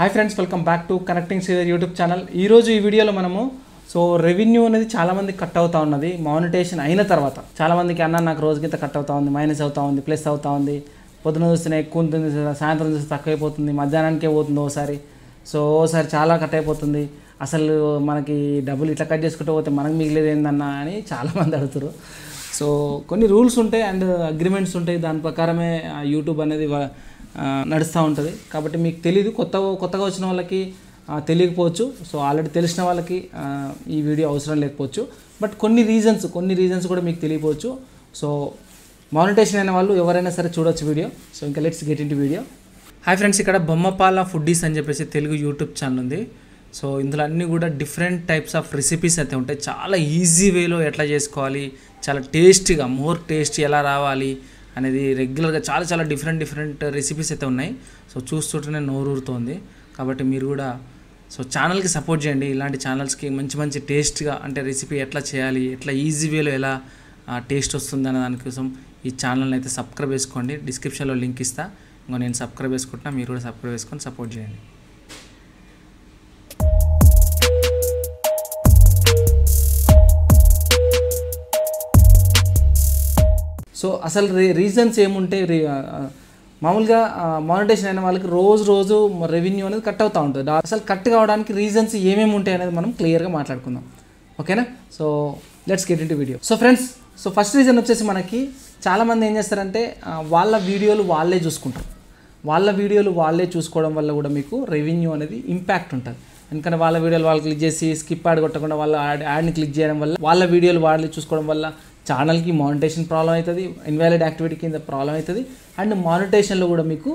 hi friends welcome back to connecting సీరియర్ YouTube channel ఈరోజు ఈ వీడియోలో మనము సో రెవెన్యూ అనేది చాలామంది కట్ అవుతూ ఉన్నది మానిటేషన్ అయిన తర్వాత చాలామందికి అన్న నాకు రోజుకింత కట్ అవుతా ఉంది మైనస్ అవుతా ఉంది ప్లస్ అవుతా ఉంది పొద్దున చూస్తేనే ఎక్కువ ఉంటుంది సాయంత్రం చూస్తే తక్కువైపోతుంది మధ్యాహ్నానికే పోతుంది ఓసారి సో ఓసారి చాలా కట్ అయిపోతుంది అసలు మనకి డబ్బులు ఇట్లా కట్ చేసుకుంటూ పోతే మనకు మిగిలేదు ఏందన్నా అని చాలామంది అడుగుతారు సో కొన్ని రూల్స్ ఉంటాయి అండ్ అగ్రిమెంట్స్ ఉంటాయి దాని ప్రకారమే యూట్యూబ్ అనేది నడుస్తూ ఉంటుంది కాబట్టి మీకు తెలియదు కొత్త కొత్తగా వచ్చిన వాళ్ళకి తెలియకపోవచ్చు సో ఆల్రెడీ తెలిసిన వాళ్ళకి ఈ వీడియో అవసరం లేకపోవచ్చు బట్ కొన్ని రీజన్స్ కొన్ని రీజన్స్ కూడా మీకు తెలియపోవచ్చు సో మానిటేషన్ అయిన వాళ్ళు ఎవరైనా సరే చూడొచ్చు వీడియో సో ఇంకా let's get into video hi friends ఇక్కడ బొమ్మపాల ఫుడ్డీస్ అని చెప్పేసి తెలుగు యూట్యూబ్ ఛానల్ ఉంది సో ఇందులో అన్నీ కూడా డిఫరెంట్ టైప్స్ ఆఫ్ రెసిపీస్ అయితే ఉంటాయి చాలా ఈజీ వేలో ఎట్లా చేసుకోవాలి చాలా టేస్టీగా మోర్ టేస్ట్ ఎలా రావాలి అనేది రెగ్యులర్గా చాలా చాలా డిఫరెంట్ డిఫరెంట్ రెసిపీస్ అయితే ఉన్నాయి సో చూస్తుంటేనే నోరూరుతోంది కాబట్టి మీరు కూడా సో ఛానల్కి సపోర్ట్ చేయండి ఇలాంటి ఛానల్స్కి మంచి మంచి టేస్ట్గా అంటే రెసిపీ ఎట్లా చేయాలి ఎట్లా ఈజీ వేలో ఎలా టేస్ట్ వస్తుంది అనే దానికోసం ఈ ఛానల్ని అయితే సబ్స్క్రైబ్ చేసుకోండి డిస్క్రిప్షన్లో లింక్ ఇస్తా ఇంకా నేను సబ్స్క్రైబ్ చేసుకుంటున్నా మీరు కూడా సబ్స్క్రైబ్ చేసుకొని సపోర్ట్ చేయండి సో అసలు రీజన్స్ ఏముంటే మామూలుగా మానిటేషన్ అయిన వాళ్ళకి రోజు రోజు రెవెన్యూ అనేది కట్ అవుతూ ఉంటుంది అసలు కట్ కావడానికి రీజన్స్ ఏమేమి ఉంటాయి అనేది మనం క్లియర్గా మాట్లాడుకుందాం ఓకేనా so let's get into video so friends so first reason వచ్చేసి మనకి చాలామంది ఏం చేస్తారంటే వాళ్ళ వీడియోలు వాళ్ళే చూసుకుంటారు వాళ్ళ వీడియోలు వాళ్ళే చూసుకోవడం వల్ల కూడా మీకు రెవెన్యూ అనేది ఇంపాక్ట్ ఉంటుంది ఎందుకంటే వాళ్ళ వీడియోలు వాళ్ళు క్లిక్ చేసి స్కిప్ యాడ్ కొట్టకుండా వాళ్ళ యాడ్ యాడ్ని క్లిక్ చేయడం వల్ల వాళ్ళ వీడియోలు వాళ్ళే చూసుకోవడం వల్ల ఛానల్కి మానిటేషన్ ప్రాబ్లం అవుతుంది ఇన్వాలిడ్ యాక్టివిటీ కింద ప్రాబ్లం అవుతుంది అండ్ మానిటేషన్లో కూడా మీకు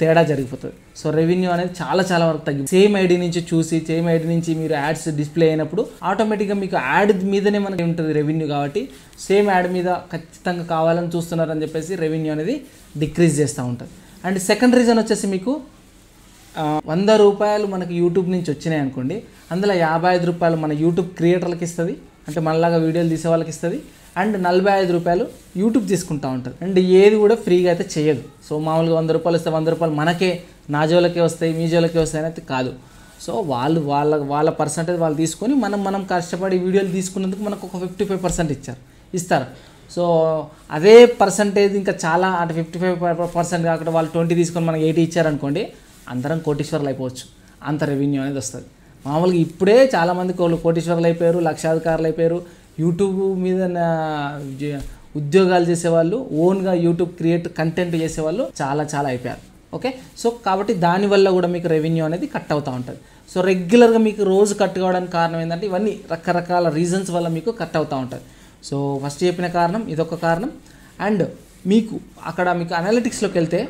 తేడా జరిగిపోతుంది సో రెవెన్యూ అనేది చాలా చాలా వరకు తగ్గి సేమ్ ఐడి నుంచి చూసి సేమ్ ఐడి నుంచి మీరు యాడ్స్ డిస్ప్లే అయినప్పుడు ఆటోమేటిక్గా మీకు యాడ్ మీదనే మనకి ఉంటుంది రెవెన్యూ కాబట్టి సేమ్ యాడ్ మీద ఖచ్చితంగా కావాలని చూస్తున్నారని చెప్పేసి రెవెన్యూ అనేది డిక్రీజ్ చేస్తూ ఉంటుంది అండ్ సెకండ్ రీజన్ వచ్చేసి మీకు వంద రూపాయలు మనకి యూట్యూబ్ నుంచి వచ్చినాయి అనుకోండి అందులో యాభై ఐదు రూపాయలు మన యూట్యూబ్ క్రియేటర్లకు ఇస్తుంది అంటే మనలాగా వీడియోలు తీసే వాళ్ళకి ఇస్తుంది అండ్ నలభై ఐదు రూపాయలు యూట్యూబ్ తీసుకుంటూ ఉంటారు అండ్ ఏది కూడా ఫ్రీగా అయితే చేయదు సో మామూలుగా వంద రూపాయలు వస్తే వంద రూపాయలు మనకే నా జోలకే వస్తాయి మీ జోలకే వస్తాయి అనేది కాదు సో వాళ్ళు వాళ్ళ వాళ్ళ పర్సంటేజ్ వాళ్ళు తీసుకొని మనం మనం కష్టపడి వీడియోలు తీసుకున్నందుకు మనకు ఒక ఫిఫ్టీ ఫైవ్ పర్సెంట్ ఇచ్చారు ఇస్తారు సో అదే పర్సంటేజ్ ఇంకా చాలా అంటే ఫిఫ్టీ ఫైవ్ పర్సెంట్ కాకుండా వాళ్ళు ట్వంటీ తీసుకొని మనకి ఎయిటీ ఇచ్చారనుకోండి అందరం కోటీశ్వరులు అయిపోవచ్చు అంత రెవెన్యూ అనేది వస్తుంది మామూలుగా ఇప్పుడే చాలామంది కోటీశ్వరులు అయిపోయారు లక్షాధికారులు అయిపోయారు యూట్యూబ్ మీద ఉద్యోగాలు చేసేవాళ్ళు ఓన్గా యూట్యూబ్ క్రియేట్ కంటెంట్ చేసేవాళ్ళు చాలా చాలా అయిపోయారు ఓకే సో కాబట్టి దానివల్ల కూడా మీకు రెవెన్యూ అనేది కట్ అవుతూ ఉంటుంది సో రెగ్యులర్గా మీకు రోజు కట్ కావడానికి కారణం ఏంటంటే ఇవన్నీ రకరకాల రీజన్స్ వల్ల మీకు కట్ అవుతూ ఉంటుంది సో ఫస్ట్ చెప్పిన కారణం ఇదొక కారణం అండ్ మీకు అక్కడ మీకు అనలిటిక్స్లోకి వెళ్తే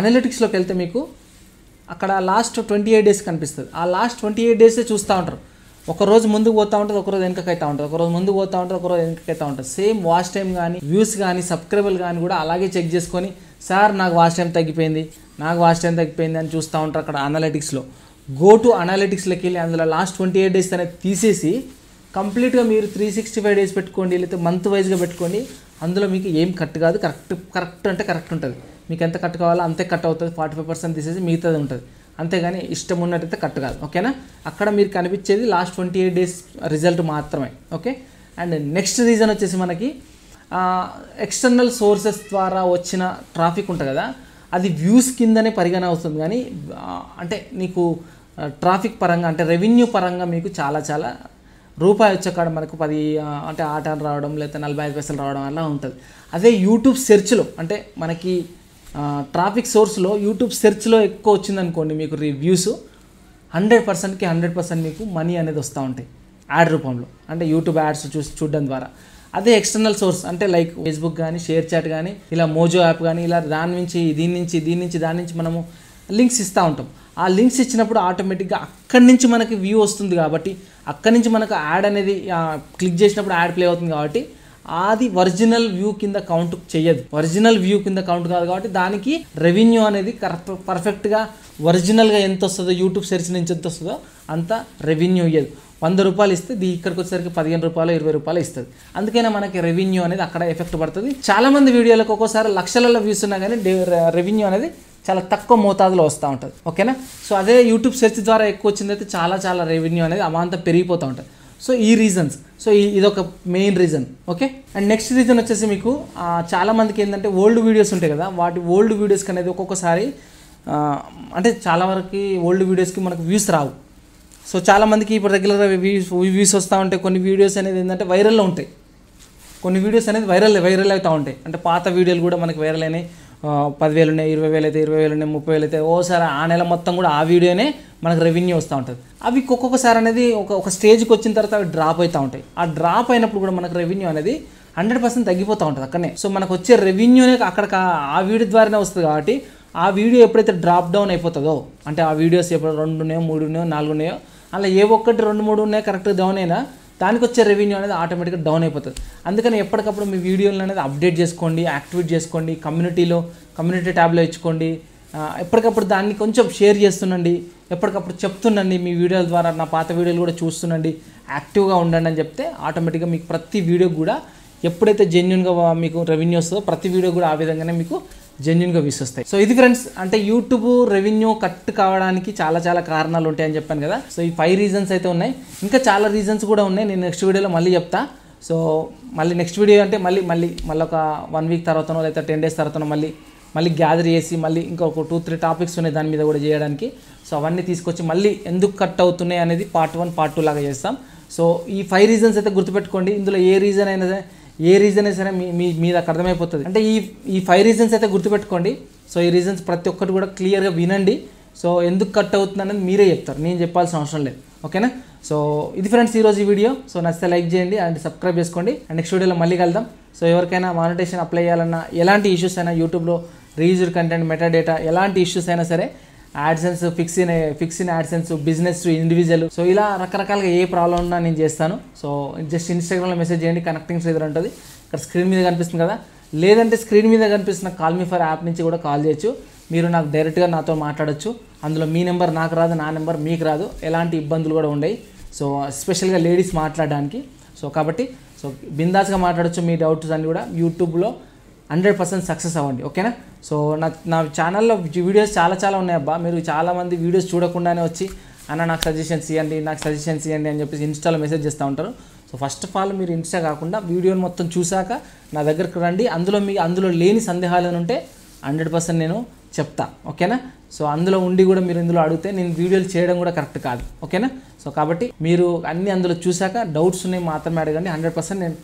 అనలిటిక్స్లోకి వెళ్తే మీకు అక్కడ లాస్ట్ ట్వంటీ ఎయిట్ డేస్ కనిపిస్తుంది ఆ లాస్ట్ ట్వంటీ ఎయిట్ డేసే చూస్తూ ఉంటారు ఒకరోజు ముందుకు పోతూ ఉంటుంది ఒకరోజు వెనకకి అవుతూ ఉంటుంది ఒకరోజు ముందుకు పోతూ ఉంటుంది ఒకరోజు వెనకకి అవుతూ ఉంటుంది సేమ్ వాచ్ టైం కానీ వ్యూస్ కానీ సబ్స్క్రైబర్లు కానీ కూడా అలాగే చెక్ చేసుకొని సార్ నాకు వాచ్ టైం తగ్గిపోయింది నాకు వాచ్ టైం తగ్గిపోయింది అని చూస్తూ ఉంటారు అక్కడ అనాలిటిక్స్లో గో టు అనాలిటిక్స్లోకి వెళ్ళి అందులో లాస్ట్ ట్వంటీ ఎయిట్ డేస్ అనేది తీసేసి కంప్లీట్గా మీరు త్రీ సిక్స్టీ ఫైవ్ డేస్ పెట్టుకోండి లేకపోతే మంత్ వైజ్గా పెట్టుకోండి అందులో మీకు ఏం కట్ కాదు కరెక్ట్ కరెక్ట్ అంటే కరెక్ట్ ఉంటుంది మీకు ఎంత కట్ కావాలో అంతే కట్ అవుతుంది ఫార్టీ ఫైవ్ పర్సెంట్ తీసేసి మిగతాది ఉంటుంది అంతేగాని ఇష్టం ఉన్నట్టయితే కరెక్ట్ కాదు ఓకేనా అక్కడ మీరు కనిపించేది last twenty eight days result మాత్రమే ఓకే అండ్ నెక్స్ట్ రీజన్ వచ్చేసి మనకి ఎక్స్టర్నల్ సోర్సెస్ ద్వారా వచ్చిన ట్రాఫిక్ ఉంటుంది కదా అది వ్యూస్ కిందనే పరిగణ అవుతుంది కానీ అంటే నీకు ట్రాఫిక్ పరంగా అంటే రెవెన్యూ పరంగా మీకు చాలా చాలా రూపాయి వచ్చేకాడ మనకు పది అంటే ఆటలు రావడం లేకపోతే నలభై ఐదు పైసలు రావడం అలా ఉంటుంది అదే యూట్యూబ్ సెర్చ్లో అంటే మనకి ట్రాఫిక్ సోర్స్లో యూట్యూబ్ సెర్చ్లో ఎక్కువ వచ్చిందనుకోండి మీకు రివ్యూస్ హండ్రెడ్ పర్సెంట్కి హండ్రెడ్ పర్సెంట్ మీకు మనీ అనేది వస్తూ ఉంటాయి యాడ్ రూపంలో అంటే యూట్యూబ్ యాడ్స్ చూసి చూడడం ద్వారా అదే ఎక్స్టర్నల్ సోర్స్ అంటే లైక్ ఫేస్బుక్ కానీ షేర్ చాట్ కానీ ఇలా మోజో యాప్ కానీ ఇలా దాని నుంచి దీని నుంచి దీని నుంచి దాని నుంచి మనము లింక్స్ ఇస్తూ ఉంటాం ఆ లింక్స్ ఇచ్చినప్పుడు ఆటోమేటిక్గా అక్కడి నుంచి మనకి వ్యూ వస్తుంది కాబట్టి అక్కడి నుంచి మనకు యాడ్ అనేది క్లిక్ చేసినప్పుడు యాడ్ ప్లే అవుతుంది కాబట్టి అది ఒరిజినల్ వ్యూ కింద కౌంట్ చేయదు ఒరిజినల్ వ్యూ కింద కౌంట్ కాదు కాబట్టి దానికి రెవెన్యూ అనేది కరెక్ట్ పర్ఫెక్ట్గా ఒరిజినల్గా ఎంత వస్తుందో యూట్యూబ్ సెర్చ్ నుంచి ఎంత వస్తుందో అంత రెవెన్యూ ఇవ్వదు వంద రూపాయలు ఇస్తే దీ ఇక్కడికి వచ్చేసరికి పదిహేను రూపాయలు ఇరవై రూపాయలు ఇస్తుంది అందుకనే మనకి రెవెన్యూ అనేది అక్కడ ఎఫెక్ట్ పడుతుంది చాలామంది వీడియోలకు ఒక్కోసారి లక్షలలో వ్యూస్ ఉన్నా కానీ రెవెన్యూ అనేది చాలా తక్కువ మోతాదులో వస్తూ ఉంటుంది ఓకేనా సో అదే యూట్యూబ్ సెర్చ్ ద్వారా ఎక్కువ వచ్చిందైతే చాలా చాలా రెవెన్యూ అనేది అమాంతం పెరిగిపోతూ ఉంటుంది సో ఈ రీజన్స్ సో ఇదొక main reason okay and next reason వచ్చేసి మీకు చాలామందికి ఏంటంటే ఓల్డ్ వీడియోస్ ఉంటాయి కదా వాటి ఓల్డ్ వీడియోస్కి అనేది ఒక్కొక్కసారి అంటే చాలా వరకు ఓల్డ్ వీడియోస్కి మనకు వ్యూస్ రావు సో చాలామందికి ఇప్పుడు రెగ్యులర్గా వ్యూస్ వ్యూస్ వస్తూ ఉంటాయి కొన్ని వీడియోస్ అనేది ఏంటంటే వైరల్లో ఉంటాయి కొన్ని వీడియోస్ అనేది వైరల్ వైరల్ అవుతూ ఉంటాయి అంటే పాత వీడియోలు కూడా మనకి వైరల్ అయినాయి పదివేలు ఉన్నాయి ఇరవై వేలు అయితే ఇరవై వేలు ఉన్నాయి ముప్పై వేలు అయితే ఓసారి ఆ నెల మొత్తం కూడా ఆ వీడియోనే మనకు రెవెన్యూ వస్తూ ఉంటుంది అవి ఒక్కొక్కసారి అనేది ఒక ఒక స్టేజ్కి వచ్చిన తర్వాత అవి డ్రాప్ అవుతూ ఉంటాయి ఆ డ్రాప్ అయినప్పుడు కూడా మనకు రెవెన్యూ అనేది హండ్రెడ్ పర్సెంట్ తగ్గిపోతూ ఉంటుంది అక్కడనే సో మనకు వచ్చే రెవెన్యూనే అక్కడ ఆ వీడియో ద్వారానే వస్తుంది కాబట్టి ఆ వీడియో ఎప్పుడైతే డ్రాప్ డౌన్ అయిపోతుందో అంటే ఆ వీడియోస్ ఎప్పుడు రెండున్నాయో నాలుగు నాలుగున్నాయో అలా ఏ ఒక్కటి రెండు మూడు ఉన్నాయో కరెక్ట్ డౌన్ అయినా దానికి వచ్చే రెవెన్యూ అనేది ఆటోమేటిక్గా డౌన్ అయిపోతుంది అందుకని ఎప్పటికప్పుడు మీ వీడియోలను అనేది అప్డేట్ చేసుకోండి యాక్టివేట్ చేసుకోండి కమ్యూనిటీలో కమ్యూనిటీ ట్యాబ్లో ఇచ్చుకోండి ఎప్పటికప్పుడు దాన్ని కొంచెం షేర్ చేస్తుండండి ఎప్పటికప్పుడు చెప్తుండండి మీ వీడియోల ద్వారా నా పాత వీడియోలు కూడా చూస్తుండండి యాక్టివ్గా ఉండండి అని చెప్తే ఆటోమేటిక్గా మీకు ప్రతి వీడియో కూడా ఎప్పుడైతే జెన్యున్గా మీకు రెవెన్యూ వస్తుందో ప్రతి వీడియో కూడా ఆ విధంగానే మీకు జెన్యున్గా విశ్వస్తాయి సో ఇది ఫ్రెండ్స్ అంటే యూట్యూబ్ రెవెన్యూ కట్ కావడానికి చాలా చాలా కారణాలు ఉంటాయని చెప్పాను కదా సో ఈ ఫైవ్ రీజన్స్ అయితే ఉన్నాయి ఇంకా చాలా రీజన్స్ కూడా ఉన్నాయి నేను నెక్స్ట్ వీడియోలో మళ్ళీ చెప్తా సో మళ్ళీ నెక్స్ట్ వీడియో అంటే మళ్ళీ మళ్ళీ మళ్ళీ ఒక వన్ వీక్ తర్వాతనో లేదా టెన్ డేస్ తర్వాతనో మళ్ళీ మళ్ళీ గ్యాదర్ చేసి మళ్ళీ ఇంకొక టూ త్రీ టాపిక్స్ ఉన్నాయి దాని మీద కూడా చేయడానికి సో అవన్నీ తీసుకొచ్చి మళ్ళీ ఎందుకు కట్ అవుతున్నాయి అనేది పార్ట్ వన్ పార్ట్ టూ లాగా చేస్తాం సో ఈ ఫైవ్ రీజన్స్ అయితే గుర్తుపెట్టుకోండి ఇందులో ఏ రీజన్ అయినా ఏ రీజన్ అయినా సరే మీ మీ మీ అర్థమైపోతుంది అంటే ఈ ఈ ఫైవ్ రీజన్స్ అయితే గుర్తుపెట్టుకోండి సో ఈ రీజన్స్ ప్రతి ఒక్కటి కూడా క్లియర్గా వినండి సో ఎందుకు కట్ అవుతుంది అనేది మీరే చెప్తారు నేను చెప్పాల్సిన అవసరం లేదు ఓకేనా సో ఇది ఫ్రెండ్స్ ఈరోజు ఈ వీడియో సో నచ్చితే లైక్ చేయండి అండ్ సబ్స్క్రైబ్ చేసుకోండి అండ్ నెక్స్ట్ వీడియోలో మళ్ళీ కలుద్దాం సో ఎవరికైనా మానిటేషన్ అప్లై చేయాలన్నా ఎలాంటి ఇష్యూస్ అయినా యూట్యూబ్లో రీజర్ కంటెంట్ మెటాడేటా ఎలాంటి ఇష్యూస్ అయినా సరే యాడ్సెన్స్ ఫిక్స్ అయిన fix AdSense business individual so ఇలా రకరకాలుగా ఏ ప్రాబ్లం ఉన్నా నేను చేస్తాను సో జస్ట్ ఇన్స్టాగ్రామ్లో మెసేజ్ చేయండి కనెక్టింగ్ ఫ్రీదర్ ఉంటుంది ఇక్కడ స్క్రీన్ మీద కనిపిస్తుంది కదా లేదంటే స్క్రీన్ మీద కనిపిస్తున్న కాల్ మీ ఫర్ యాప్ నుంచి కూడా కాల్ చేయొచ్చు మీరు నాకు డైరెక్ట్గా నాతో మాట్లాడచ్చు అందులో మీ నెంబర్ నాకు రాదు నా నెంబర్ మీకు రాదు ఎలాంటి ఇబ్బందులు కూడా ఉండవు సో ఎస్పెషల్గా లేడీస్ మాట్లాడడానికి సో కాబట్టి సో బిందాస్గా మాట్లాడచ్చు మీ డౌట్స్ అన్నీ కూడా యూట్యూబ్లో హండ్రెడ్ పర్సెంట్ సక్సెస్ అవ్వండి ఓకేనా సో నా నా ఛానల్లో వీడియోస్ చాలా చాలా ఉన్నాయి అబ్బా మీరు చాలామంది వీడియోస్ చూడకుండానే వచ్చి అన్న నాకు సజెషన్స్ ఇవ్వండి నాకు సజెషన్స్ ఇవ్వండి అని చెప్పేసి ఇన్స్టాలో మెసేజ్ చేస్తూ ఉంటారు సో ఫస్ట్ ఆఫ్ ఆల్ మీరు ఇన్స్టా కాకుండా వీడియోని మొత్తం చూశాక నా దగ్గరకు రండి అందులో మీ అందులో లేని సందేహాలు ఉంటే హండ్రెడ్ పర్సెంట్ నేను చెప్తా ఓకేనా సో అందులో ఉండి కూడా మీరు ఇందులో అడిగితే నేను వీడియోలు చేయడం కూడా కరెక్ట్ కాదు ఓకేనా సో కాబట్టి మీరు అన్ని అందులో చూశాక డౌట్స్ ఉన్నాయి మాత్రమే అడగండి హండ్రెడ్ పర్సెంట్ నేను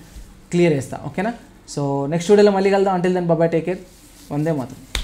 క్లియర్ చేస్తాను ఓకేనా సో నెక్స్ట్ వీడియోలో మళ్ళీ కలుద్దాం అంటే దాన్ని బాబాయ్ టేక్ కేర్ वंदे मातरम